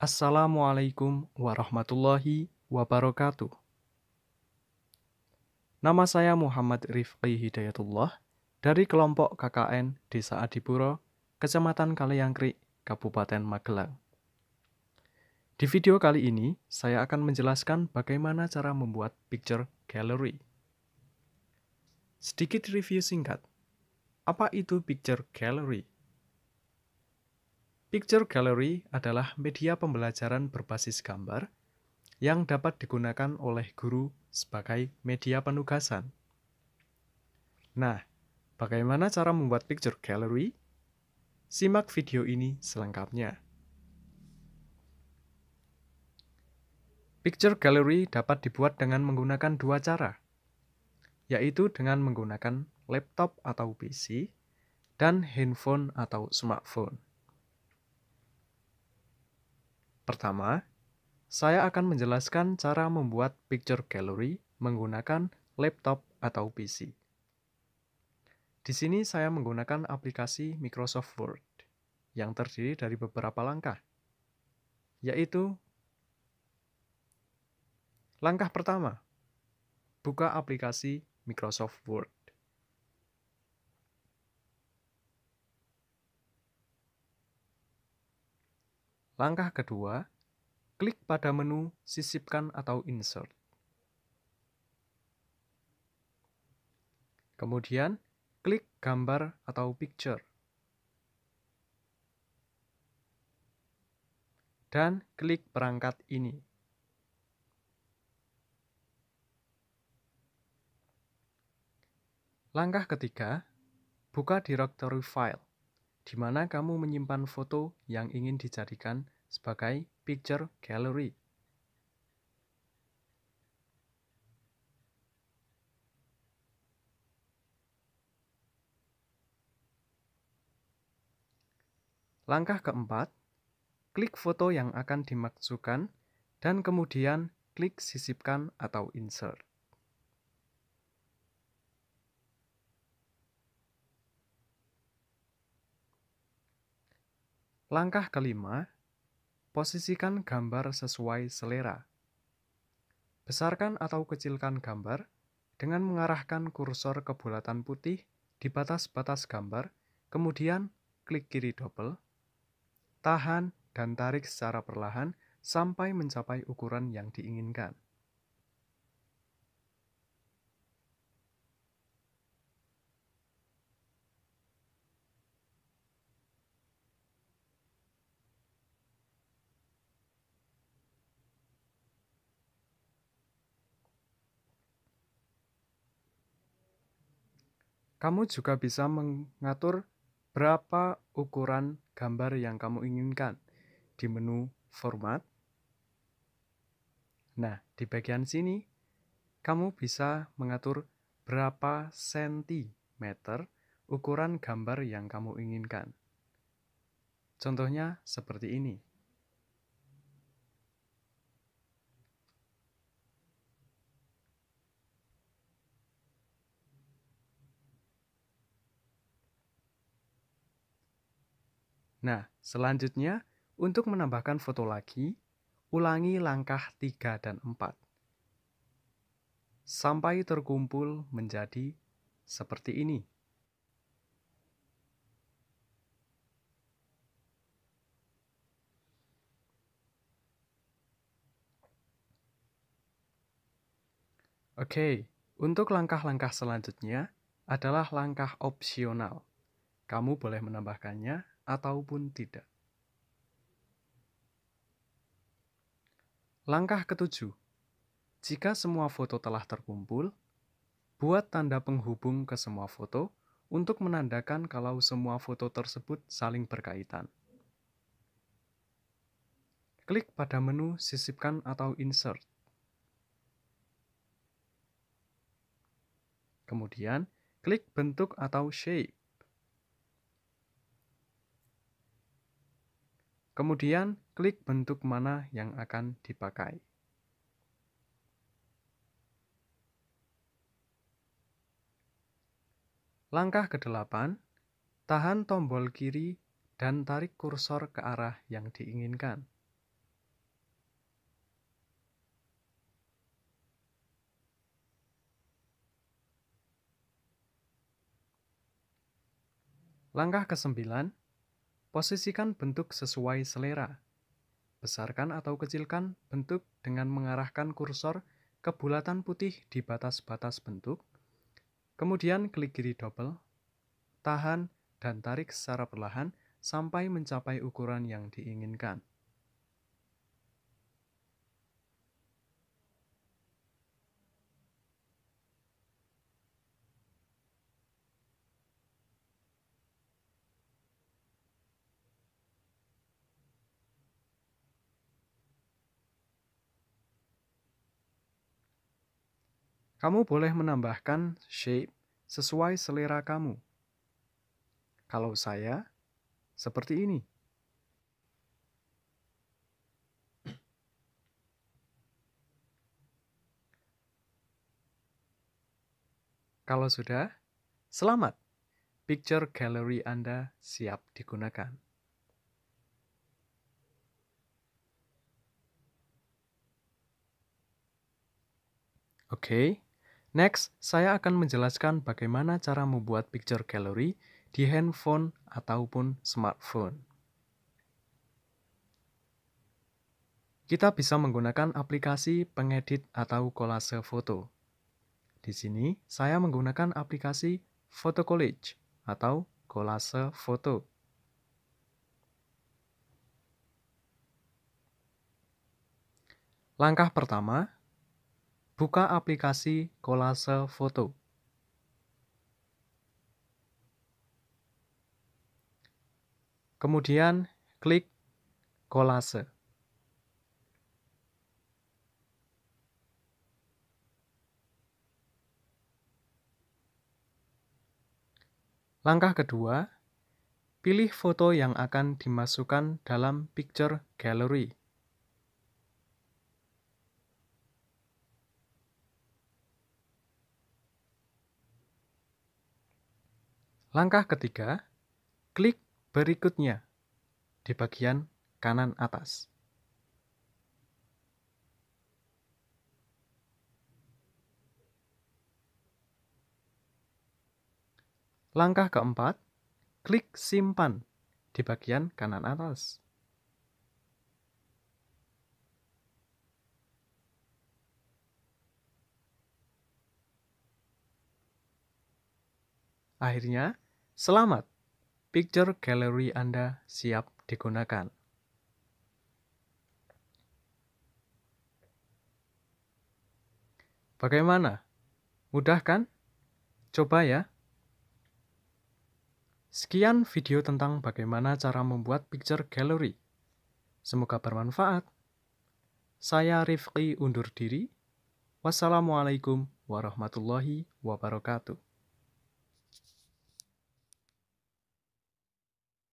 Assalamualaikum warahmatullahi wabarakatuh. Nama saya Muhammad Rifqi Hidayatullah dari kelompok KKN Desa Adipuro, Kecamatan Kaliangkrik, Kabupaten Magelang. Di video kali ini, saya akan menjelaskan bagaimana cara membuat picture gallery. Sedikit review singkat. Apa itu picture gallery? Picture gallery adalah media pembelajaran berbasis gambar yang dapat digunakan oleh guru sebagai media penugasan. Nah, bagaimana cara membuat picture gallery? Simak video ini selengkapnya. Picture gallery dapat dibuat dengan menggunakan dua cara, yaitu dengan menggunakan laptop atau PC dan handphone atau smartphone. Pertama, saya akan menjelaskan cara membuat picture gallery menggunakan laptop atau PC. Di sini saya menggunakan aplikasi Microsoft Word yang terdiri dari beberapa langkah, yaitu Langkah pertama, buka aplikasi Microsoft Word. Langkah kedua, klik pada menu Sisipkan atau Insert. Kemudian, klik gambar atau picture. Dan klik perangkat ini. Langkah ketiga, buka direktori file di mana kamu menyimpan foto yang ingin dijadikan sebagai picture gallery. Langkah keempat, klik foto yang akan dimaksudkan dan kemudian klik sisipkan atau insert. Langkah kelima, posisikan gambar sesuai selera. Besarkan atau kecilkan gambar dengan mengarahkan kursor ke bulatan putih di batas-batas gambar, kemudian klik kiri double, tahan dan tarik secara perlahan sampai mencapai ukuran yang diinginkan. Kamu juga bisa mengatur berapa ukuran gambar yang kamu inginkan di menu format. Nah, di bagian sini kamu bisa mengatur berapa sentimeter ukuran gambar yang kamu inginkan. Contohnya seperti ini. Nah, selanjutnya untuk menambahkan foto lagi, ulangi langkah 3 dan 4. Sampai terkumpul menjadi seperti ini. Oke, okay, untuk langkah-langkah selanjutnya adalah langkah opsional. Kamu boleh menambahkannya ataupun tidak. Langkah ketujuh, jika semua foto telah terkumpul, buat tanda penghubung ke semua foto untuk menandakan kalau semua foto tersebut saling berkaitan. Klik pada menu sisipkan atau insert. Kemudian, klik bentuk atau shape. Kemudian, klik bentuk mana yang akan dipakai. Langkah ke-8, tahan tombol kiri dan tarik kursor ke arah yang diinginkan. Langkah ke-9, Posisikan bentuk sesuai selera. Besarkan atau kecilkan bentuk dengan mengarahkan kursor ke bulatan putih di batas-batas bentuk. Kemudian klik kiri double, tahan, dan tarik secara perlahan sampai mencapai ukuran yang diinginkan. Kamu boleh menambahkan shape sesuai selera kamu. Kalau saya, seperti ini. Kalau sudah, selamat. Picture gallery Anda siap digunakan. Oke. Okay. Next, saya akan menjelaskan bagaimana cara membuat picture gallery di handphone ataupun smartphone. Kita bisa menggunakan aplikasi pengedit atau kolase foto. Di sini, saya menggunakan aplikasi Photo Collage atau kolase foto. Langkah pertama, Buka aplikasi kolase foto. Kemudian klik kolase. Langkah kedua, pilih foto yang akan dimasukkan dalam picture gallery. Langkah ketiga, klik berikutnya di bagian kanan atas. Langkah keempat, klik simpan di bagian kanan atas. Akhirnya, selamat. Picture gallery Anda siap digunakan. Bagaimana? Mudah kan? Coba ya. Sekian video tentang bagaimana cara membuat picture gallery. Semoga bermanfaat. Saya Rifqi undur diri. Wassalamualaikum warahmatullahi wabarakatuh.